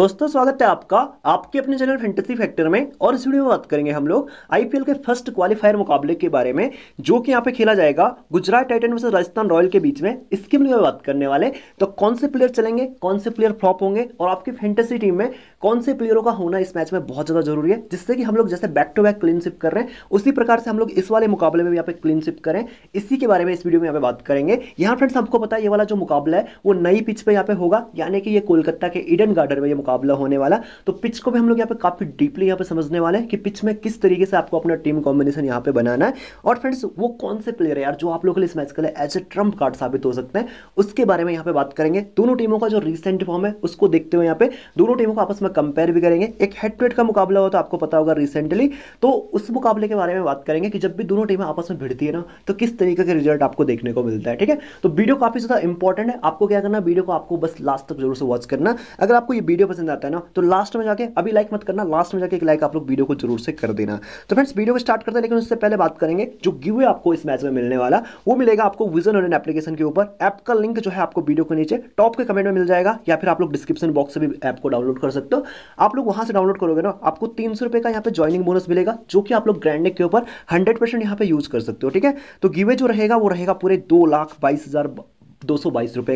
दोस्तों स्वागत है आपका आपके अपने चैनल फेंटेसी फैक्टर में और इस वीडियो में बात करेंगे हम लोग आईपीएल के फर्स्ट क्वालिफायर मुकाबले के बारे में जो कि यहाँ पे खेला जाएगा Gujarat Titan versus Rajasthan Royal के बीच में इसके लिए बात करने वाले तो कौन से प्लेयर चलेंगे कौन से प्लेयर फ्लॉप होंगे और आपकी फेंटेसी टीम में कौन से प्लेयरों का होना इस मैच में बहुत ज़्यादा जरूरी है जिससे कि हम लोग जैसे बैक टू बैक क्लीनशिप कर रहे हैं उसी प्रकार से हम लोग इस वाले मुकाबले में यहाँ पे क्लीनशिप करें इसी के बारे में इस वीडियो में यहाँ पे बात करेंगे यहाँ फ्रेंड्स आपको पता है ये वाला जो मुकाबला है वो नई पिच पर यहाँ पे होगा यानी कि ये कोलकाता के ईडन गार्डन में ये मुकाबला होने वाला तो पिच को भी हम लोग यहाँ पे काफ़ी डीपली यहाँ पे समझने वाले हैं कि पिच में किस तरीके से आपको अपना टीम कॉम्बिनेशन यहाँ पे बनाना है और फ्रेंड्स वो कौन से प्लेयर है यार जो आप लोग के लिए इस मैच के लिए एज ए ट्रम्प कार्ड साबित हो सकते हैं उसके बारे में यहाँ पे बात करेंगे दोनों टीमों का जो रिसेंट फॉर्म है उसको देखते हुए यहाँ पे दोनों टीमों को आपस में कंपेयर भी करेंगे एक हेड टू हेड का मुकाबला होता तो आपको पता होगा रिसेंटली तो उस मुकाबले के बारे में बात करेंगे कि जब भी दोनों टीमें आपस में भिड़ती है ना तो किस तरीके के रिजल्ट आपको देखने को मिलता है ठीक है तो वीडियो काफ़ी ज़्यादा इंपॉर्टेंट है आपको क्या करना वीडियो को आपको बस लास्ट तक जरूर से वॉच करना अगर आपको ये वीडियो पसंद आता है ना तो लास्ट में जाके अभी लाइक मत करना लास्ट में जाके एक लाइक आप लोग वीडियो को जरूर से कर देना तो फ्रेंड्स वीडियो को स्टार्ट करते हैं लेकिन उससे पहले बात करेंगे जो गिवे आपको इस मैच में मिलने वाला वो मिलेगा आपको विजन ऑन एप्लीकेशन के ऊपर ऐप का लिंक जो है आपको वीडियो के नीचे टॉप के कमेंट में मिल जाएगा या फिर आप लोग डिस्क्रिप्शन बॉक्स से भी ऐप को डाउनलोड कर सकते हो आप लोग वहां से डाउनलोड करोगे ना आपको तीन सौ का यहाँ पे ज्वाइनिंग बोनस मिलेगा जो कि आप लोग ग्रैंड के ऊपर हंड्रेड परसेंट यहाँ पे यूज कर सकते हो ठीक है तो गिवे जो रहेगा वो रहेगा पूरे दो लाख बाईस हजार दो सौ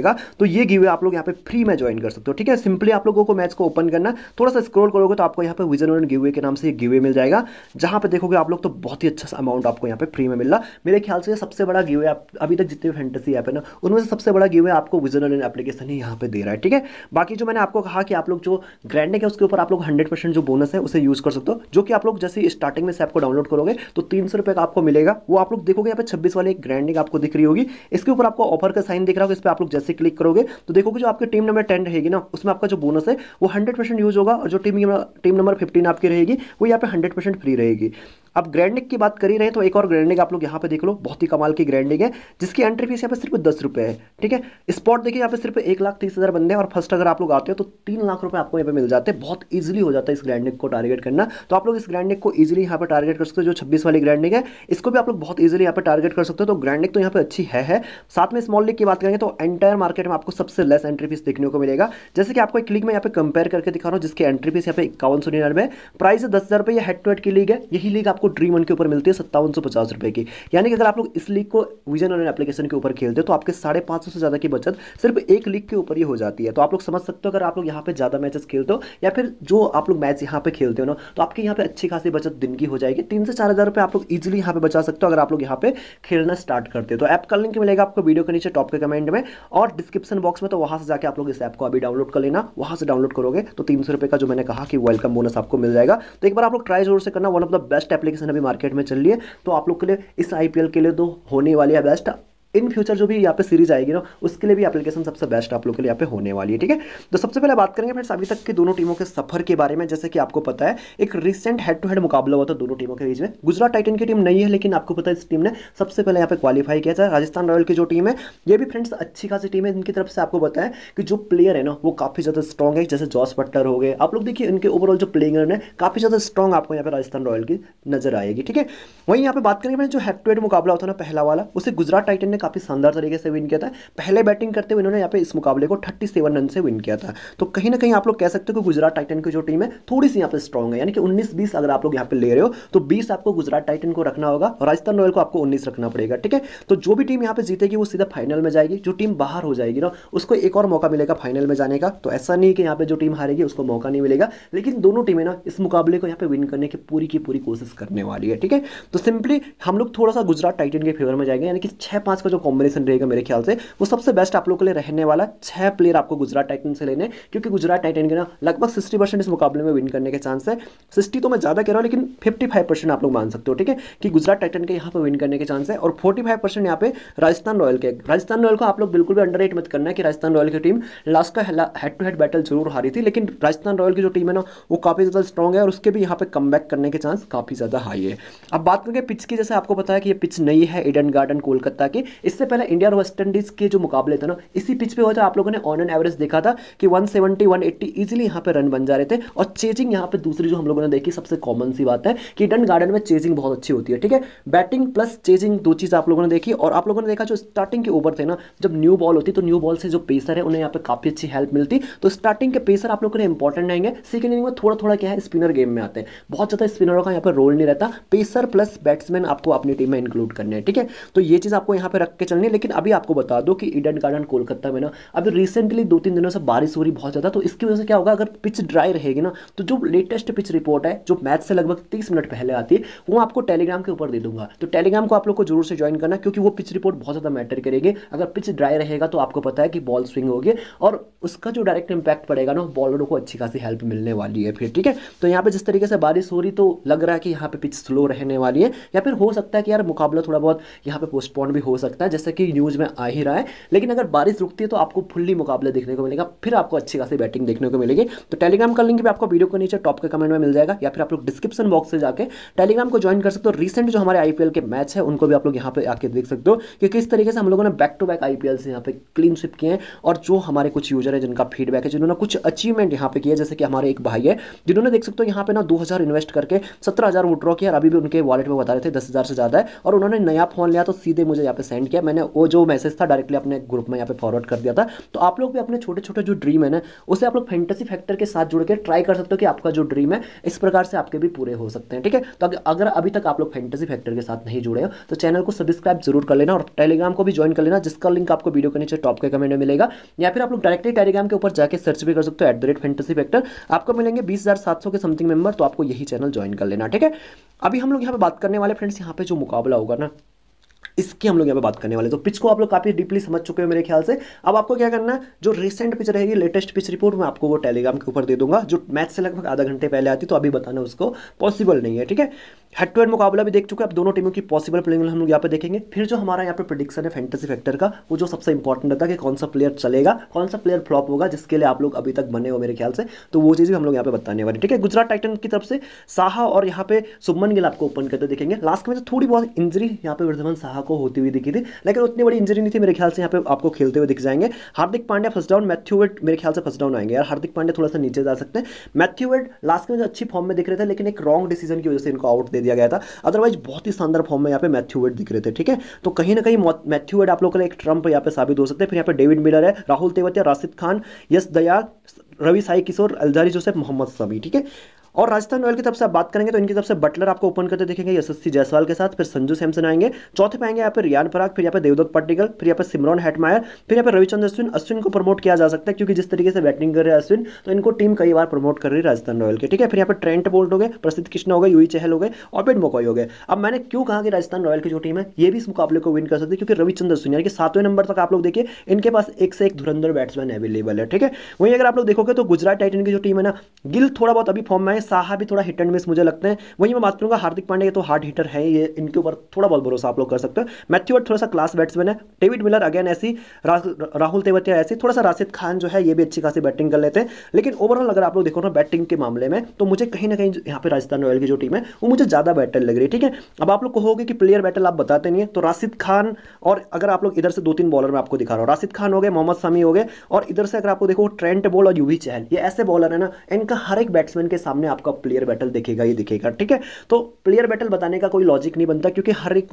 का तो ये गिवे आप लोग यहाँ पे फ्री में ज्वाइन कर सकते हो ठीक है सिंपली आप लोगों को मैच को ओपन करना थोड़ा सा स्क्रॉल करोगे तो आपको यहाँ पे विजन वन गिवे के नाम से गिवे मिल जाएगा जहां पर देखोगे आप लोग तो बहुत ही अच्छा अमाउंट आपको यहाँ पे फ्री में मिल रहा मेरे ख्याल से सबसे बड़ा गिवे अभी तक जितने फैंटेसी ऐप है ना उनमें से सबसे बड़ा गिवे आपको विजन वन एप्लीकेशन ही यहाँ पे दे रहा है ठीक है बाकी जो मैंने आपको कहा कि आप लोग जो ग्रैंडिक है उसके ऊपर आप लोग हंड्रेड जो बोनस है उसे यूज़ कर सकते हो जो कि आप लोग जैसे स्टार्टिंग में से आपको डाउनलोड करोगे तो तीन सौ का आपको मिलेगा वो आप लोग देखोगे यहाँ पे छब्बीस वाले ग्रैंडिंग आपको दिख रही होगी इसके ऊपर आपको ऑफर का साइन दिख रहा रहा होगा इस पर आप लोग जैसे क्लिक करोगे तो देखोगे जो आपकी टीम नंबर टेन रहेगी ना उसमें आपका जो बोनस है वो हंड्रेड यूज होगा और जो टीम टीम नंबर फिफ्टीन आपकी रहेगी वो यहाँ पे हंड्रेड फ्री रहेगी अब ग्रैंडिंग की बात कर ही रहे तो एक और ग्रैंडिंग आप लोग यहाँ पे देख लो बहुत ही कमाल की ग्रैंडिंग है जिसकी एंट्री फीस यहाँ पे सिर्फ दस रुपये है ठीक है स्पॉट देखिए यहाँ पे सिर्फ एक लाख तीस हज़ार बंदे और फर्स्ट अगर आप लोग आते हो तो तीन लाख रुपये आपको यहाँ पे मिल जाते हैं बहुत ईजिली हो जाता है इस ग्रैंडिंग को टारगेट करना तो आप लोग इस ग्रैंडिंग को ईजिली यहाँ पर टारगेट कर सकते हो जो छब्बीस वाली ग्रैंडिंग है इसको भी आप लोग बहुत ईजिली यहाँ पर टारगेट कर सकते हो तो ग्रैंडिंग तो यहाँ पर अच्छी है साथ में स्मॉल लिग की बात करेंगे तो एंटायर मार्केट में आपको सबसे लेस एंट्री फीस देखने को मिलेगा जैसे कि आपको एक लिक में यहाँ पर कंपेयर करके दिखा रहा हूँ जिसकी एंट्री फीस यहाँ पे इक्यावन सौ निन्यानवे प्राइस दस हज़ार रुपये हेड टू हेड की लीग है यही लीग आपको आपको ड्रीम वन के ऊपर मिलती है सत्तावन सौ पचास रुपए की यानी कि अगर आप लोग इस लीग को विजन ऑनलाइन एप्लीकेशन के ऊपर खेलते हो तो आपके साढ़े पांच सौ से ज़्यादा की बचत सिर्फ एक लीग के ऊपर ही हो जाती है तो आप लोग समझ सकते हो अगर आप लोग यहाँ पे ज़्यादा मैचेस खेलते हो या फिर जो आप लोग मैच यहाँ पे खेलते हो ना तो आपके यहाँ पे अच्छी खासी बचत दिन की हो जाएगी तीन से चार हज़ार रुपये आप लोग इजिली यहाँ पे बचा सकते हो अगर आप लोग यहाँ पे खेलना स्टार्ट करते हो तो ऐप का लिंक मिलेगा आपको वीडियो के नीचे टॉप के कमेंट में और डिस्क्रिप्शन बॉक्स में तो वहां से जाकर आप लोग इस ऐप को अभी डाउनलोड कर लेना वहां से डाउनलोड करोगे तो तीन सौ रुपये का जो मैंने कहा कि वेलकम बोनस आपको मिल जाएगा तो एक बार आप लोग ट्राई जोर से करना one of the best application application अभी मार्केट में चल रही है तो आप लोग के लिए इस आई के लिए तो होने वाली है बेस्ट इन फ्यूचर जो भी यहाँ पे सीरीज आएगी ना उसके लिए भी एप्लीकेशन सबसे बेस्ट आप लोगों के लिए यहाँ पे होने वाली है ठीक है तो सबसे पहले बात करेंगे फ्रेंड्स अभी तक की दोनों टीमों के सफर के बारे में जैसे कि आपको पता है एक रिसेंट हेड टू हेड मुकाबला हुआ था दोनों टीमों के बीच में गुजरात टाइटन की टीम नहीं है लेकिन आपको पता है इस टीम ने सबसे पहले यहाँ पे क्वालिफाई किया था राजस्थान रॉयल की जो टीम है ये भी फ्रेंड्स अच्छी खासी टीम है इनकी तरफ से आपको पता है कि जो प्लेयर है ना वो काफी ज्यादा स्ट्रॉग है जैसे जॉस पट्टर हो गए आप लोग देखिए इनके ओवरऑल जो प्लेइंग है काफी ज्यादा स्ट्रॉग आपको यहाँ पे राजस्थान रॉयल की नजर आएगी ठीक है वहीं यहाँ पे बात करेंगे जो हेड टू हेड मुकाबला होता ना पहला वाला उसे गुजरात टाइटन ने काफ़ी शानदार तरीके से विन किया था पहले बैटिंग करते हुए इन्होंने यहाँ पे इस मुकाबले को थर्टी सेवन रन से विन किया था तो कहीं ना कहीं आप लोग कह सकते हो कि गुजरात टाइटन की जो टीम है थोड़ी सी यहाँ पे स्ट्रॉग है यानी कि उन्नीस बीस अगर आप लोग यहाँ पे ले रहे हो तो बीस आपको गुजरात टाइटन को रखना होगा और राजस्थान रॉयल को आपको उन्नीस रखना पड़ेगा ठीक है तो जो भी टीम यहाँ पे जीतेगी वो सीधा फाइनल में जाएगी जो टीम बाहर हो जाएगी ना उसको एक और मौका मिलेगा फाइनल में जाने का तो ऐसा नहीं कि यहाँ पे जो टीम हारेगी उसको मौका नहीं मिलेगा लेकिन दोनों टीमें ना इस मुकाबले को यहाँ पे विन करने की पूरी की पूरी कोशिश करने वाली है ठीक है तो सिंपली हम लोग थोड़ा सा गुजरात टाइटन के फेवर में जाएंगे यानी कि छह पांच का जो कॉम्बिनेशन रहेगा मेरे ख्याल से वो सबसे बेस्ट आप लोग के लिए रहने वाला छह प्लेयर आपको गुजरात टाइटन से लेने क्योंकि गुजरात टाइटन के ना लगभग सिक्सटी इस मुकाबले में विन करने के चांस है सिक्सटी तो मैं ज़्यादा कह रहा हूँ लेकिन फिफ्टी आप लोग मान सकते हो ठीक है कि गुजरात टाइटन के यहाँ पर विन करने के चांस है और फोर्टी फाइव परसेंट यहाँ पे राजस्थान रॉयल के राजस्थान रॉयल को आप लोग बिल्कुल भी अंडर मत करना है कि राजस्थान रॉयल की टीम लास्ट का हेड टू हेड बैटल जरूर हारी थी लेकिन राजस्थान रॉयल की जो टीम है ना वो काफ़ी ज़्यादा स्ट्रॉग है और उसके भी यहाँ पे कम करने के चांस काफ़ी ज़्यादा हाई है अब बात करके पिच की जैसे आपको पता है कि ये पिच नहीं है ईडन गार्डन कोलकाता की इससे पहले इंडिया और वेस्ट इंडीज़ के जो मुकाबले थे ना इसी पिच पे हुआ था आप लोगों ने ऑन एन एवरेज देखा था कि 170 180 इजीली यहाँ पे रन बन जा रहे थे और चेजिंग यहाँ पे दूसरी जो हम लोगों ने देखी सबसे कॉमन सी बात है कि डन गार्डन में चेजिंग बहुत अच्छी होती है ठीक है बैटिंग प्लस चेजिंग दो चीज़ आप लोगों ने देखी और आप लोगों ने देखा जो स्टार्टिंग के ओवर थे ना जब न्यू बॉल होती तो न्यू बॉल से जो पेसर है उन्हें यहाँ पे काफ़ी अच्छी हेल्प मिलती तो स्टार्टिंग के पेसर आप लोगों ने इंपॉर्टेंट रहेंगे सेकंड इनिंग में थोड़ा थोड़ा क्या है स्पिनर गेम में आते हैं बहुत ज़्यादा स्पिनरों का यहाँ पर रोल नहीं रहता पेसर प्लस बैट्समैन आपको अपनी टीम में इंक्लूड करने हैं ठीक है तो ये चीज़ आपको यहाँ पर के चलनी लेकिन अभी आपको बता दो कि ईडन गार्डन कोलकाता में ना अभी रिसेंटली दो तीन दिनों से बारिश हो रही बहुत ज़्यादा तो इसकी वजह से क्या होगा अगर पिच ड्राई रहेगी ना तो जो लेटेस्ट पिच रिपोर्ट है जो मैच से लगभग तीस मिनट पहले आती है वो आपको टेलीग्राम के ऊपर दे दूंगा तो टेलीग्राम को आप लोग को जरूर से ज्वाइन करना क्योंकि वो पिच रिपोर्ट बहुत ज़्यादा मैटर करेगी अगर पिच ड्राई रहेगा तो आपको पता है कि बॉल स्विंग होगी और उसका जो डायरेक्ट इंपैक्ट पड़ेगा ना बॉलरों को अच्छी खासी हेल्प मिलने वाली है फिर ठीक है तो यहाँ पर जिस तरीके से बारिश हो रही तो लग रहा है कि यहाँ पे पिच स्लो रहने वाली है या फिर हो सकता है कि यार मुकाबला थोड़ा बहुत यहाँ पे पोस्टपोन भी हो सकता सकता है जैसा कि न्यूज़ में आ ही रहा है लेकिन अगर बारिश रुकती है तो आपको फुल्ली मुकाबला देखने को मिलेगा फिर आपको अच्छी खासी बैटिंग देखने को मिलेगी तो टेलीग्राम का लिंक भी आपको वीडियो के नीचे टॉप के कमेंट में मिल जाएगा या फिर आप लोग डिस्क्रिप्शन बॉक्स से जाकर टेलीग्राम को ज्वाइन कर सकते हो रिसेंट जो हमारे आईपीएल के मैच है उनको भी आप लोग यहाँ पे आके देख सकते हो कि किस तरीके से हम लोगों ने बैक टू बैक आईपीएल से यहाँ पे क्लीन स्विप किए हैं और जो हमारे कुछ यूजर है जिनका फीडबैक है जिन्होंने कुछ अचीवमेंट यहाँ पे किया जैसे कि हमारे एक भाई है जिन्होंने देख सकते हो यहाँ पे ना दो इन्वेस्ट करके सत्रह हज़ार किया और अभी भी उनके वॉलेट में बता रहे थे दस से ज़्यादा है और उन्होंने नया फोन लिया तो सीधे मुझे यहाँ सेंड सेंड किया मैंने वो जो मैसेज था डायरेक्टली अपने ग्रुप में यहाँ पे फॉरवर्ड कर दिया था तो आप लोग भी अपने छोटे छोटे जो ड्रीम है ना उसे आप लोग फैंटेसी फैक्टर के साथ जुड़ के ट्राई कर सकते हो कि आपका जो ड्रीम है इस प्रकार से आपके भी पूरे हो सकते हैं ठीक है तो अगर अभी तक आप लोग फैंटेसी फैक्टर के साथ नहीं जुड़े हो तो चैनल को सब्सक्राइब जरूर कर लेना और टेलीग्राम को भी ज्वाइन कर लेना जिसका लिंक आपको वीडियो के नीचे टॉप के कमेंट में मिलेगा या फिर आप लोग डायरेक्टली टेलीग्राम के ऊपर जाकर सर्च भी कर सकते हो एट द फैक्टर आपको मिलेंगे बीस के समथिंग मेंबर तो आपको यही चैनल ज्वाइन कर लेना ठीक है अभी हम लोग यहाँ पे बात करने वाले फ्रेंड्स यहाँ पे जो मुकाबला होगा ना इसकी हम लोग यहाँ पे बात करने वाले तो पिच को आप लोग काफ़ी डीपली समझ चुके हैं मेरे ख्याल से अब आपको क्या करना है जो रिसेंट पिच रहेगी लेटेस्ट पिच रिपोर्ट मैं आपको वो टेलीग्राम के ऊपर दे दूंगा जो मैच से लगभग आधा घंटे पहले आती तो अभी बताना उसको पॉसिबल नहीं है ठीक है हेड टू हेड मुकाबला भी देख चुके हैं अब दोनों टीमों की पॉसिबल प्लेइंग हम लोग यहाँ पे देखेंगे फिर जो हमारा यहाँ पे प्रोडिक्शन है फैंटेसी फैक्टर का वो जो सबसे इंपॉर्टेंट रहता है कि कौन सा प्लेयर चलेगा कौन सा प्लेयर फ्लॉप होगा जिसके लिए आप लोग अभी तक बने हो मेरे ख्याल से तो वो चीज़ भी हम लोग यहाँ पे बताने वाले ठीक है गुजरात टाइटन की तरफ से साहा और यहाँ पे सुमन गिल आपको ओपन करते देखेंगे लास्ट में थोड़ी बहुत इंजरी यहाँ पे वर्धमान साहा को होती हुई दिखी थी लेकिन उतनी बड़ी इंजरी नहीं थी मेरे ख्याल से यहाँ पे आपको खेलते हुए दिख जाएंगे Hardik Pandya first down Matthew Wade मेरे ख्याल से फर्स्ट डाउन आएंगे यार हार्दिक पांड्या थोड़ा सा नीचे जा सकते हैं मैथ्यू वेड लास्ट में अच्छी फॉर्म में दिख रहे थे लेकिन एक रॉन्ग डिसीजन की वजह से इनको आउट दे दिया गया था अदरवाइज बहुत ही शानदार फॉर्म में यहाँ पे मैथ्यू वेड दिख रहे थे ठीक है तो कहीं ना कहीं मैथ्यू वेड आप लोग का एक ट्रंप यहाँ पे साबित हो सकते हैं फिर यहाँ पे डेविड मिलर है राहुल तेवतिया राशिद खान यस दया रवि साई किशोर अलजारी जोसेफ मोहम्मद समी ठीक है और राजस्थान रॉयल की तरफ से आप बात करेंगे तो इनकी तरफ से बटलर आपको ओपन करते देखेंगे यशस्वी जायसवाल के साथ फिर संजू सैमसन आएंगे चौथे पे आएंगे यहाँ पर रियान पराग फिर यहाँ पर देवदत्त पट्टिकल फिर यहाँ पर सिमरन हेटमायर फिर यहाँ पर रविचंद्र अश्विन अश्विन को प्रमोट किया जा सकता है क्योंकि जिस तरीके से बैटिंग कर रहे हैं अश्विन तो इनको टीम कई बार प्रमोट कर रही है राजस्थान रॉयल के ठीक है फिर यहाँ पर ट्रेंट बोल्ट हो गए प्रसिद्ध कृष्ण हो गए यू चहल हो गए और बेड मोकॉय हो गए अब मैंने क्यों कहा कि राजस्थान रॉयल की जो टीम है ये भी इस मुकाबले को विन कर सकती है क्योंकि रविचंद्र अश्विन यानी कि सातवें नंबर तक आप लोग देखिए इनके पास एक से एक धुरंधर बैट्समैन अवेलेबल है ठीक है वहीं अगर आप लोग देखो देखोगे तो गुजरात टाइटन की जो टीम है ना गिल थोड़ा बहुत अभी फॉर्म में है साहा भी थोड़ा हिट एंड मिस मुझे लगते हैं वहीं मैं बात करूंगा हार्दिक पांडे तो हार्ड हिटर है ये इनके ऊपर थोड़ा बहुत भरोसा आप लोग कर सकते हो मैथ्यू थोड़ा सा क्लास बैट्समैन है डेविड मिलर अगेन ऐसी राहुल तेवतिया ऐसी थोड़ा सा राशिद खान जो है ये भी अच्छी खासी बैटिंग कर लेते हैं लेकिन ओवरऑल अगर आप लोग देखो ना बैटिंग के मामले में तो मुझे कहीं ना कहीं यहाँ पर राजस्थान रॉयल की जो टीम है वो मुझे ज़्यादा बैटर लग रही है ठीक है अब आप लोग कहोगे कि प्लेयर बैटल आप बताते नहीं है तो राशिद खान और अगर आप लोग इधर से दो तीन बॉलर में आपको दिखा रहा हूँ राशिद खान हो गए मोहम्मद शमी हो गए और इधर से अगर आपको देखो ट्रेंट बोल और यू ध्रुवी चहल ये ऐसे बॉलर है ना इनका हर एक बैट्समैन के सामने आपका प्लेयर बैटल दिखेगा ये दिखेगा ठीक है तो प्लेयर बैटल बताने का कोई लॉजिक नहीं बनता क्योंकि हर एक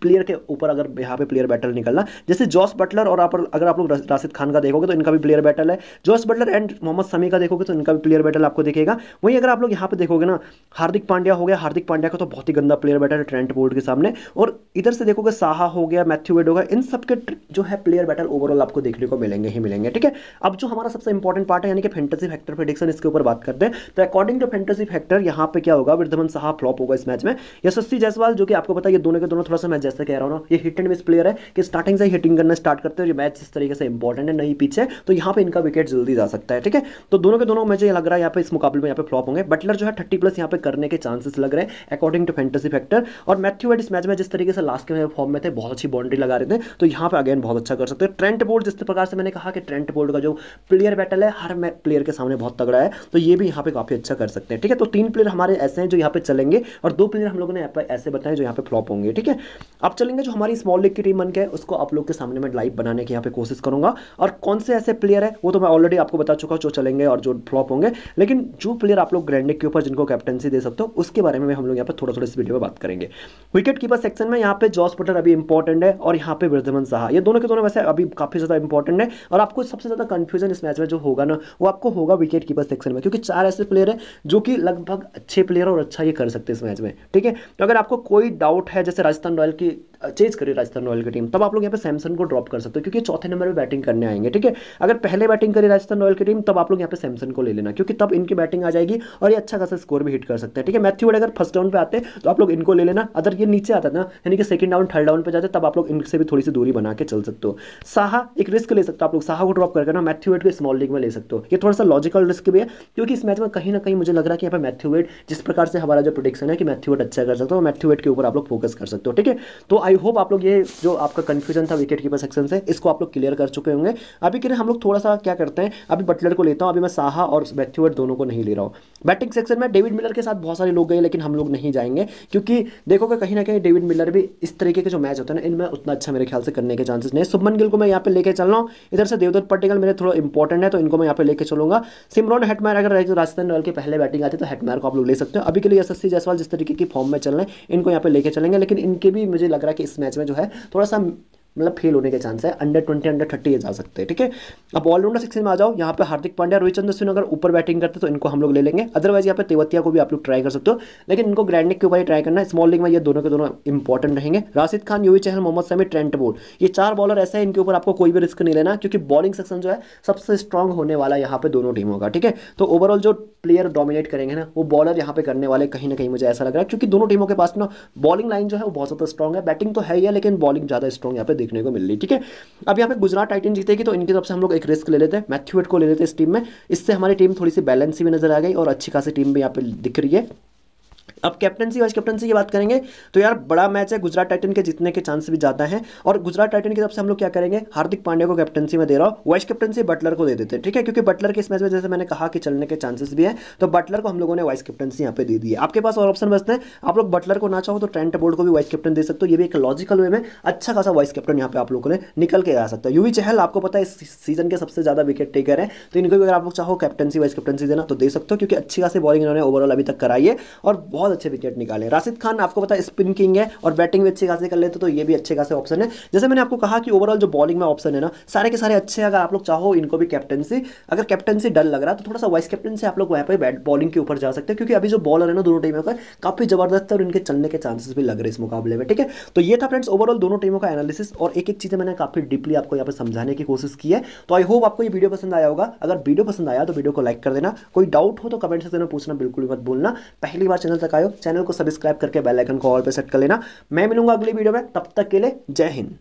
प्लेयर के ऊपर अगर यहाँ पे प्लेयर बैटल निकलना जैसे जॉस बटलर और आप अगर आप लोग राशिद खान का देखोगे तो इनका भी प्लेयर बैटल है Jos Buttler and Mohammed Shami का देखोगे तो इनका भी प्लेयर बैटल आपको दिखेगा वहीं अगर आप लोग यहाँ पे देखोगे ना हार्दिक पांड्या हो गया हार्दिक पांड्या का तो बहुत ही गंदा प्लेयर बैटल है ट्रेंट बोर्ड के सामने और इधर से देखोगे साहा हो गया मैथ्यू वेड हो गया इन सबके जो है प्लेयर बैटल ओवरऑल आपको देखने को मिलेंगे ही मिलेंगे ठीक है अब जो हमारा सबसे इंपॉर्टेंट पार्ट है यानी कि फैंटेसी फैक्टर प्रेडिक्शन इसके ऊपर बात करते हैं तो अकॉर्डिंग टू फैंटेसी फैक्टर यहाँ पे क्या होगा वृद्धमन साहब फ्लॉप होगा इस मैच में यशस्वी जयसवाल जो कि आपको पता है दोनों के दोनों थोड़ा सा मैच जैसे कह रहा हूँ ये हिट एंड मिस प्लेयर है कि स्टार्टिंग से हिटिंग करना स्टार्ट करते हैं जो मैच इस तरीके से इंपॉर्टेंट है नहीं पीछे तो यहाँ पर इनका विकेट जल्दी जा सकता है ठीक है तो दोनों के दोनों मैच ये लग रहा है यहाँ पर इस मुकाबले में यहाँ पर फ्लॉप होंगे बटलर जो है थर्टी प्लस यहाँ पे करने के चांसेस लग रहे हैं अकॉर्डिंग टू फैंटेसी फैक्टर और मैथ्यू वेट इस मैच में जिस तरीके से लास्ट के फॉर्म में थे बहुत अच्छी बाउंड्री लगा रहे थे तो यहाँ पर अगेन बहुत अच्छा कर सकते हैं ट्रेंट बोल्ट जिस प्रकार से मैंने कहा कि ट्रेंट बोल्ट का जो प्लेयर बैटल है हर प्लेयर के सामने बहुत तगड़ा है तो ये भी यहाँ पे काफ़ी अच्छा कर सकते हैं ठीक है तो तीन प्लेयर हमारे ऐसे हैं जो यहाँ पे चलेंगे और दो प्लेयर हम लोगों ने ऐसे बताए जो यहाँ पे फ्लॉप होंगे ठीक है अब चलेंगे जो हमारी स्मॉल लीग की टीम बन के उसको आप लोग के सामने मैं लाइव बनाने की यहाँ पे कोशिश करूंगा और कौन से ऐसे प्लेयर है वो तो मैं ऑलरेडी आपको बता चुका हूँ जो चलेंगे और जो फ्लॉप होंगे लेकिन जो प्लेयर आप लोग ग्रैंड के ऊपर जिनको कैप्टनसी दे सकते हो उसके बारे में हम लोग यहाँ पर थोड़ा थोड़ा इस वीडियो में बात करेंगे विकेट कीपर सेक्शन में यहाँ पे जॉस पटर अभी इंपॉर्टेंट है और यहाँ पे वृद्धमन साहा ये दोनों के दोनों वैसे अभी काफ़ी ज़्यादा इंपॉर्टेंट है और आपको सबसे ज़्यादा कंफ्यूजन इस मैच में जो होगा ना वो आपको होगा विकेट कीपर सेक्शन में क्योंकि चार ऐसे प्लेयर हैं जो कि लगभग अच्छे प्लेयर और अच्छा ये कर सकते हैं इस मैच में ठीक है तो अगर आपको कोई डाउट है जैसे राजस्थान रॉयल की चेंज करे राजस्थान रॉयल की टीम तब आप लोग यहाँ पे सैमसन को ड्रॉप कर सकते हो क्योंकि चौथे नंबर पर बैटिंग करने आएंगे ठीक है अगर पहले बैटिंग करे राजस्थान रॉयल की टीम तब आप लोग यहाँ पे सैमसन को ले लेना क्योंकि तब इनकी बैटिंग आ जाएगी और ये अच्छा खासा स्कोर भी हिट कर सकते हैं ठीक है मैथ्यू अगर फर्स्ट डाउन पर आते तो आप लोग इनको ले लेना अगर ये नीचे आता ना यानी कि सेकंड डाउन थर्ड डाउन पर जाते तब आप लोग इनसे भी थोड़ी सी दूरी बना के चल सकते हो साहा एक रिस्क ले सकते हो आप लोग साहा को ड्रॉप करके ना मैथ्यू वेड को स्मॉल लीग में ले सकते हो ये थोड़ा सा लॉजिकल रिस्क भी है क्योंकि इस मैच में कहीं ना कहीं मुझे लग रहा है कि यहाँ पर मैथ्यू वेड जिस प्रकार से हमारा जो प्रोडिक्शन है कि मैथ्यू वेड अच्छा कर सकता हो मैथ्यू वेड के ऊपर आप लोग फोकस कर सकते हो ठीक है तो आई आई होप आप लोग ये जो आपका कंफ्यूजन था विकेट कीपर सेक्शन से इसको आप लोग क्लियर कर चुके होंगे अभी के लिए हम लोग थोड़ा सा क्या करते हैं अभी बटलर को लेता हूँ अभी मैं साहा और मैथ्यूअर्ट दोनों को नहीं ले रहा हूँ बैटिंग सेक्शन में डेविड मिलर के साथ बहुत सारे लोग गए लेकिन हम लोग नहीं जाएंगे क्योंकि कि कहीं ना कहीं डेविड मिलर भी इस तरीके के जो मैच होते हैं ना इनमें उतना अच्छा मेरे ख्याल से करने के चांसेस नहीं सुमन गिल को मैं यहाँ पर लेकर चल रहा हूँ इधर से देवदत्त पटेल मेरे थोड़ा इंपॉर्टेंट है तो इनको मैं यहाँ पर लेकर चलूंगा सिमरन हेटमैर अगर तो राजस्थान रॉयल के पहले बैटिंग आती तो हेटमैर को आप लोग ले सकते हो अभी के लिए यशस्वी जायसवाल जिस तरीके की फॉर्म में चल रहे हैं इनको यहाँ पर लेके चलेंगे लेकिन इनके भी मुझे लग रहा है कि इस मैच में जो है थोड़ा सा मतलब फेल होने के चांस है अंडर ट्वेंटी अंडर थर्टी ये जा सकते हैं ठीक है अब ऑलराउंडर सेक्शन में आ जाओ यहाँ पे हार्दिक पांड्या रोहित सिंह अगर ऊपर बैटिंग करते तो इनको हम लोग ले लेंगे अदरवाइज यहाँ पे तेवतिया को भी आप लोग ट्राई कर सकते हो लेकिन इनको ग्रैंड के ऊपर ही ट्राई करना स्मॉल लिंग में ये दोनों के दोनों इंपॉर्टेंट रहेंगे राशिद खान यू चहल मोहम्मद समी ट्रेंट बोल ये चार बॉलर ऐसे हैं इनके ऊपर आपको कोई भी रिस्क नहीं लेना क्योंकि बॉलिंग सेक्शन जो है सबसे स्ट्रॉन्ग होने वाला यहाँ पे दोनों टीमों का ठीक है तो ओवरऑल जो प्लेयर डोमिनेट करेंगे ना वो बॉलर यहाँ पे करने वाले कहीं ना कहीं मुझे ऐसा लग रहा है क्योंकि दोनों टीमों के पास ना बॉलिंग लाइन जो है वो बहुत ज़्यादा स्ट्रॉग है बैटिंग तो है ही लेकिन बॉलिंग ज़्यादा स्ट्रॉन्ग यहाँ पे देखने को मिल रही ठीक है अब यहाँ पे गुजरात टाइटन जीतेगी तो इनकी तरफ से हम लोग एक रिस्क ले लेते हैं मैथ्यूएट को ले लेते हैं इस टीम में इससे हमारी टीम थोड़ी सी बैलेंस भी नजर आ गई और अच्छी खासी टीम भी यहाँ पे दिख रही है अब कैप्टनसी वाइस कैप्टनसी की बात करेंगे तो यार बड़ा मैच है गुजरात टाइटन के जीतने के चांस भी ज़्यादा हैं और गुजरात टाइटन की तरफ से हम लोग क्या करेंगे हार्दिक पांड्या को कैप्टनसी में दे रहा हूँ वाइस कैप्टनसी बटलर को दे देते हैं ठीक है क्योंकि बटलर के इस मैच में जैसे मैंने कहा कि चलने के चांसेस भी है तो बटलर को हम लोगों ने वाइस कैप्टनसी यहाँ पे दे दी है आपके पास और ऑप्शन बचते हैं आप लोग बटलर को ना चाहो तो ट्रेंट बोर्ड को भी वाइस कैप्टन दे सकते हो ये भी एक लॉजिकल वे में अच्छा खासा वाइस कैप्टन यहाँ पे आप लोगों ने निकल के आ सकता है यूवी चहल आपको पता है इस सीजन के सबसे ज़्यादा विकेट टेकर है तो इनको भी अगर आप लोग चाहो कैप्टनसी वाइस कैप्टनसी देना तो दे सकते हो क्योंकि अच्छी खासी बॉलिंग इन्होंने ओवरऑल अभी तक कराई है और बहुत अच्छे विकेट निकाले राशिद खान आपको पता है स्पिन किंग है और बैटिंग भी अच्छी खासी कर लेते तो ये भी अच्छे खासे ऑप्शन है जैसे मैंने आपको कहा कि ओवरऑल जो बॉलिंग में ऑप्शन है ना सारे के सारे अच्छे अगर आप लोग चाहो इनको भी कैप्टनसी अगर कैप्टनसी डर लग रहा है तो थोड़ा सा वाइस कैप्टन से आप लोग वहाँ पर बॉलिंग के ऊपर जा सकते हैं क्योंकि अभी जो बॉलर है ना दोनों टीमों का काफ़ी जबरदस्त है और इनके चलने के चांसेस भी लग रहे इस मुकाबले में ठीक है तो ये था फ्रेंड्स ओवरऑल दोनों टीमों का एनालिसिस और एक एक चीज़ें मैंने काफ़ी डीपली आपको यहाँ पर समझाने की कोशिश की है तो आई होप आपको ये वीडियो पसंद आया होगा अगर वीडियो पसंद आया तो वीडियो को लाइक कर देना कोई डाउट हो तो कमेंट सेक्शन में पूछना बिल्कुल मत भूलना पहली बार चैनल तक आयो चैनल को सब्सक्राइब करके बेलाइकन को और पर सेट कर लेना मैं मिलूंगा अगली वीडियो में तब तक के लिए जय हिंद